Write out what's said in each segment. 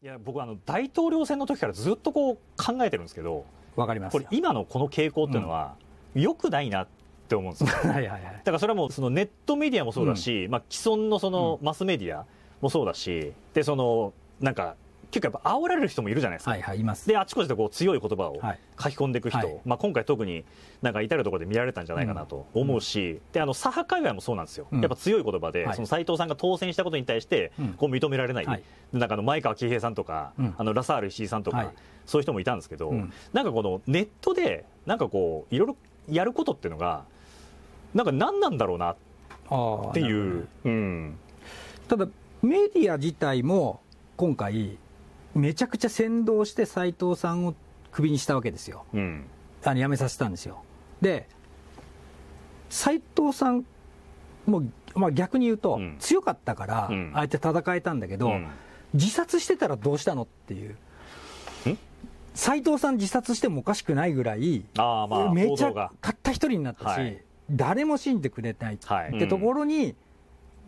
いや僕あの大統領選の時からずっとこう考えてるんですけどわかりますこれ今のこの傾向っていうのは、良くないなって思うんですよ はいはい、はい、だからそれはもうそのネットメディアもそうだし、うん、まあ、既存のそのマスメディアもそうだし、でそのなんか結構やっぱ煽られる人もいるじゃないですか。はいはい、います。で、あちこちでこう強い言葉を書き込んでいく人、はい、まあ今回特になんか至る所で見られたんじゃないかなと思うし、うん、で、あの、左派界隈もそうなんですよ。うん、やっぱ強い言葉で、はい、その斎藤さんが当選したことに対して、こう認められない。うんはい、なんかあの、前川喜平さんとか、あの、ラサール石井さんとか、そういう人もいたんですけど、なんかこのネットで、なんかこう、いろいろやることっていうのが、なんか何なんだろうなっていう。ね、ただ、メディア自体も今回、めちゃくちゃ先導して斎藤さんをクビにしたわけですよ、うん、あの辞めさせたんですよ。で斎藤さんもう、まあ、逆に言うと、強かったから、うん、あえて戦えたんだけど、うん、自殺してたらどうしたのっていう。斎藤さん自殺してもおかしくないぐらい、あまあ、めちゃたった一人になったし、はい、誰も信じてくれないってところに、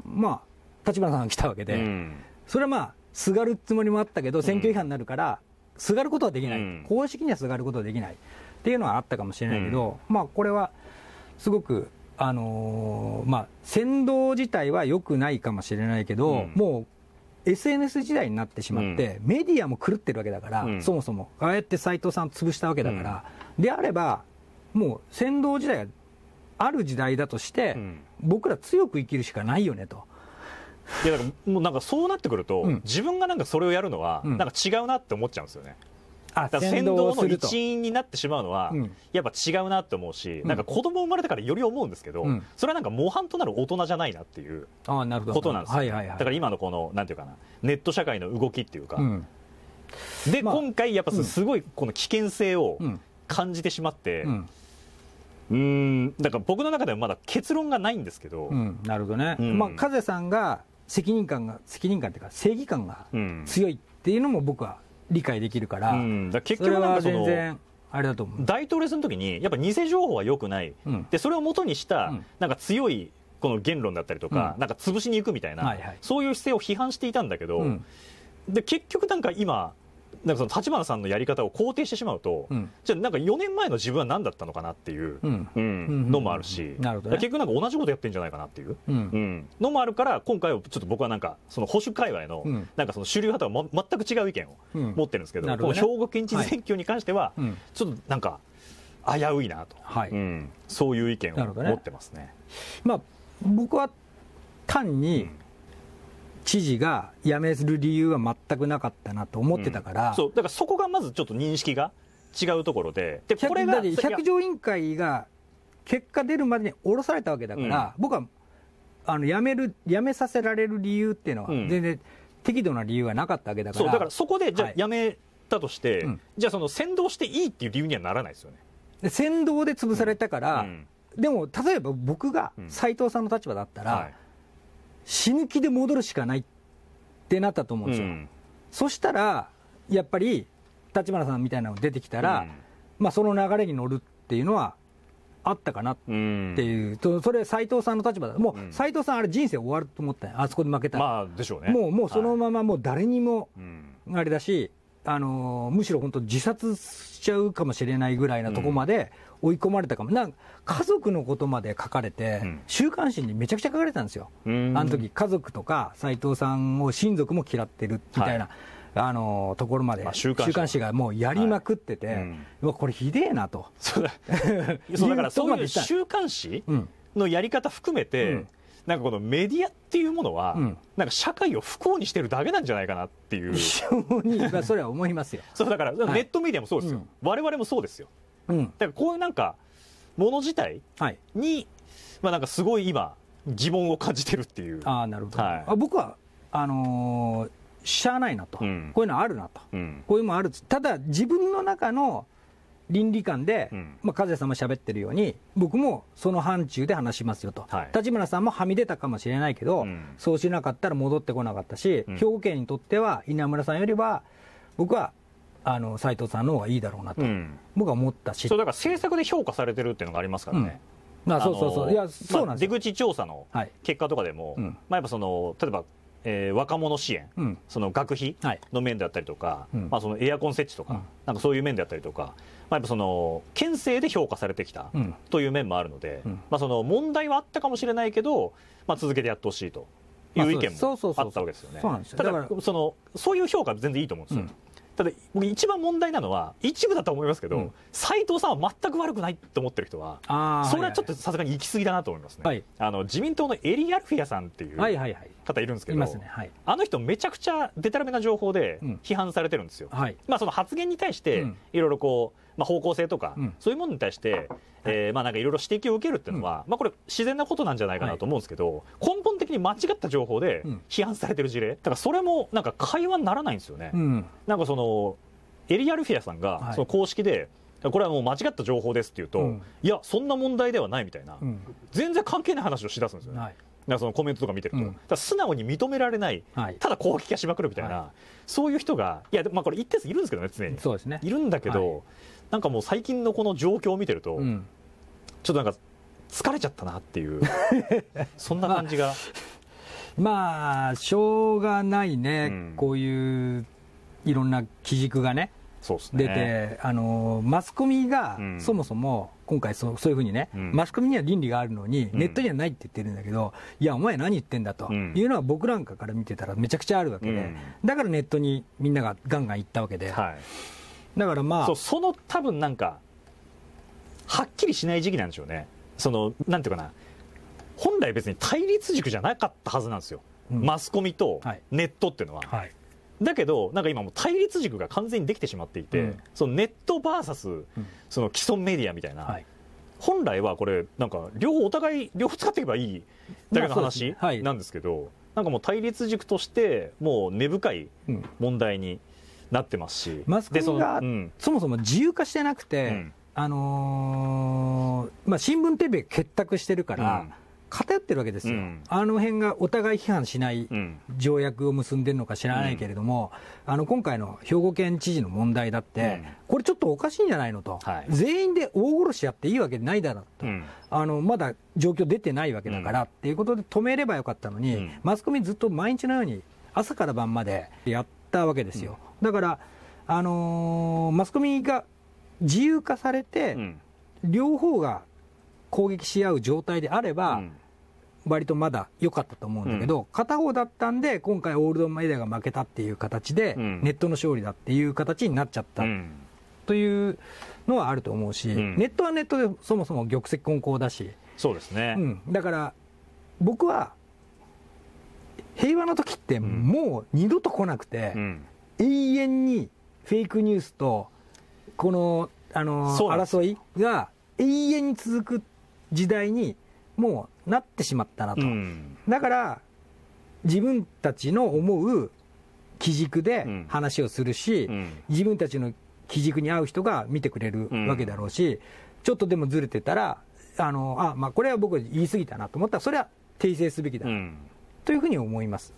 まあ、立花さんが来たわけで、それはまあ、すがるつもりもあったけど、選挙違反になるから、すがることはできない、うん、公式にはすがることはできないっていうのはあったかもしれないけど、うん、まあ、これはすごく、あのー、まあ、先導自体は良くないかもしれないけど、うん、もう SNS 時代になってしまって、メディアも狂ってるわけだから、そもそも、ああやって斎藤さん潰したわけだから、であれば、もう先導時代がある時代だとして、僕ら強く生きるしかないよねと。いやだからもうなんかそうなってくると、うん自分がなんかそれをやるのは、うんなんか違うなって思っちゃうんですよねあだから先導の一員になってしまうのは、やっぱ違うなって思うし、んなんか子供生まれたからより思うんですけど、うんそれはなんか模範となる大人じゃないなっていうあなるほどことなんですよ、はいはいはいだから今のこのなんていうかなネット社会の動きっていうか、うんで、まあ今回やっぱすごいこの危険性を感じてしまって、ううんーんだから僕の中ではまだ結論がないんですけど、うんなるほどね、うんまあ風さんが責任感が、責任感っていうか、正義感が強いっていうのも僕は理解できるから、うん、だ結局なんかその、そあれだと思う大統領選の時にやっぱ偽情報はよくない、うん、でそれをもとにした、なんか強いこの言論だったりとか、うん、なんか潰しに行くみたいな、はいはい、そういう姿勢を批判していたんだけど、で結局なんか今なんかその立花さんのやり方を肯定してしまうと、うん、じゃあなんか4年前の自分は何だったのかなっていうのもあるし、ね、結局なんか同じことやってんじゃないかなっていう、うん、のもあるから今回はちょっと僕はなんかその保守界隈のなんかその主流派とは、ま、全く違う意見を持ってるんですけどどね、この兵庫県知事選挙に関しては、ちょっとなんか危ういなと、はいうん、そういう意見を持ってますね。ねまあ、僕は単に、知事が辞める理由は全くなかったなと思ってたから、うん、そうだからそこがまずちょっと認識が違うところで、でこれが百条委員会が結果出るまでに降ろされたわけだから、うん、僕はあの辞める辞めさせられる理由っていうのは、全然適度な理由はなかったわけだから、うん、だからそこでじゃ辞めたとして、じゃあ、その先導していいっていう理由にはならないですよね。で先導で潰されたから、でも例えば僕が斎藤さんの立場だったら、はい死ぬ気で戻るしかないってなったと思うんですよ。うん、そしたら、やっぱり、立花さんみたいなのが出てきたら、うん、まあ、その流れに乗るっていうのは、あったかなっていう、うん、それ、斎藤さんの立場だ、もう斎、うん、藤さん、あれ、人生終わると思ったあそこで負けたら、まあでしょうね、もうもうそのまま、もう誰にもあれだし、はい、あのー、むしろ本当、自殺しちゃうかもしれないぐらいなとこまで追い込まれたかも、なんか家族のことまで書かれて、うん、週刊誌にめちゃくちゃ書かれたんですよ、あの時家族とか斎藤さんを親族も嫌ってるみたいな。はいあのところまで、週刊誌がもうやりまくってて、はいうん、これひでえなと。そうだ そうだから、そういう週刊誌のやり方含めて、うん、なんかこのメディアっていうものは、うん、なんか社会を不幸にしてるだけなんじゃないかなっていう。非常に、それは思いますよ。そうだから、ネットメディアもそうですよ。われわれもそうですよ。うん、だからこういうなんかもの自体に、はい、まあなんかすごい今疑問を感じてるっていうあなるほど、はい、あ僕はあのーしゃあないなと、うん、こういうのあるなと、うん、こういうもあるただ自分の中の倫理観で、うん、まあ、和也さんも喋ってるように僕もその範疇で話しますよと、はい、立村さんもはみ出たかもしれないけど、そうしなかったら戻ってこなかったし、兵庫県にとっては稲村さんよりは僕はあの斉藤さんの方がいいだろうなと、うん、僕は思ったしそうだから政策で評価されてるっていうのがありますからね、うん、あそうそうそういやそうなんです、まあ、出口調査の結果とかでも、はい、まあ、やっぱその例えばえー、若者支援、うん、その学費の面であったりとか、はい、まあ、そのエアコン設置とか、うん、なんかそういう面であったりとか、まあ、やっぱその県政で評価されてきたという面もあるので、うん、まあ、その問題はあったかもしれないけど、まあ、続けてやってほしいという意見もあったわけですよね。ただそのそういう評価全然いいと思うんですよ、ただ僕一番問題なのは一部だと思いますけど斎、うん、藤さんは全く悪くないと思ってる人はそれはちょっとさすがに行き過ぎだなと思いますね、はい、あの自民党のエリ・アルフィアさんっていう方いるんですけど、はいあの人めちゃくちゃでたらめな情報で批判されてるんですよ、うんはい、まあ、その発言に対していろいろこう、まあ、方向性とか、そういうものに対して、えまあなんかいろいろ指摘を受けるっていうのは、まあこれ自然なことなんじゃないかなと思うんですけど、根本に間違った情報で批判されてる事例、だからそれもなんか会話にならないんですよね、うん、なんかそのエリア・ルフィアさんがその公式で、これはもう間違った情報ですって言うと、うん、いやそんな問題ではないみたいな、うん、全然関係ない話をしだすんですよね、はいなそのコメントとか見てると、うん、だ素直に認められない、はい、ただ攻撃がしまくるみたいな、はい、そういう人が、いや、まあ、これ、一定数いるんですけどね、常に。そうですね、いるんだけど、はい、なんかもう最近のこの状況を見てると、うん、ちょっとなんか、疲れちゃったなっていう そんな感じが、まあ、まあ、しょうがないね、うん、こういういろんな基軸がねそうすね出てあのマスコミがそもそも、今回そそういうふうにね、うん、マスコミには倫理があるのに、ネットにはないって言ってるんだけど、うん、いや、お前何言ってんだと、いうのは僕なんかから見てたらめちゃくちゃあるわけで、うん、だからネットにみんながガンガン行ったわけで、はい、だからまあその多分なんか、はっきりしない時期なんでしょうね。その、なんていうかな、本来別に対立軸じゃなかったはずなんですよ。うん、マスコミとネットっていうのは。はい、だけど、なんか今もう対立軸が完全にできてしまっていて、うん、そのネット VS、その既存メディアみたいな、はい、本来はこれ、なんか両方お互い、両方使っていけばいいだけの話なんですけど、なんかもう対立軸としてもう根深い問題になってますし、マスコミがそ,、もそも自由化してなくて、あのまあ、新聞テレビが結託してるから、偏ってるわけですよ、うん、あの辺がお互い批判しない条約を結んでるのか知らないけれども、うん、あの今回の兵庫県知事の問題だって、うん、これちょっとおかしいんじゃないのと、はい、全員で大殺しやっていいわけないだろうと、あのまだ状況出てないわけだからっていうことで止めればよかったのに、マスコミずっと毎日のように、朝から晩までやったわけですよ。だから、あのー、マスコミが自由化されて、両方が攻撃し合う状態であれば、割とまだ良かったと思うんだけど、片方だったんで、今回、オールドメディアが負けたっていう形で、ネットの勝利だっていう形になっちゃった、というのはあると思うし、ネットはネットでそもそも玉石混交だし、そうですね、だから僕は、平和の時ってもう二度と来なくて、永遠にフェイクニュースと、このあの争いが永遠に続く時代にもうなってしまったなと、うん、だから自分たちの思う基軸で話をするし、うん、自分たちの基軸に合う人が見てくれるわけだろうし、うん、ちょっとでもずれてたら、あのあまあ、これは僕は言い過ぎたなと思ったら、それは訂正すべきだ、というふうに思います。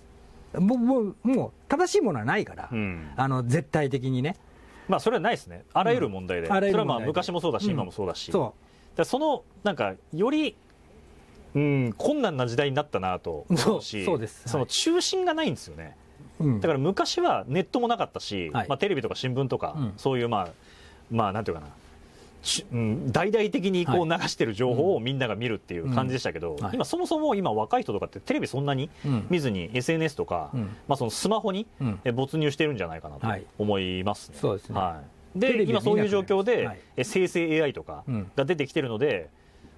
僕ももう正しいものはないから、あの絶対的にね。まあ、それはないですね、あらゆる問題で、それはまあ昔もそうだし、今もそうだし。そうだそのなんかよりうん困難な時代になったなと思うしそうですその中心がないんですよね、はい、だから昔はネットもなかったし、はい、まあ、テレビとか新聞とか、うん、そういうまあまあなんていうかな大々的にこう流してる情報をみんなが見るっていう感じでしたけど、はいうん、今そもそも今若い人とかってテレビそんなに見ずに SNS とか、うん、まあ、そのスマホに没入してるんじゃないかなと思います、ねはい、そうですね、はいで今そういう状況で、はい、生成 AI とかが出てきてるので、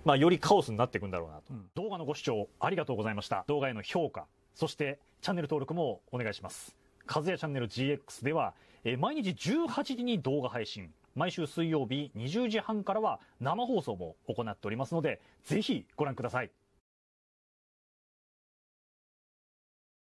まあ、よりカオスになっていくんだろうなと、うん、動画のご視聴ありがとうございました動画への評価そしてチャンネル登録もお願いします和也チャンネル GX では、え毎日18時に動画配信毎週水曜日20時半からは生放送も行っておりますのでぜひご覧ください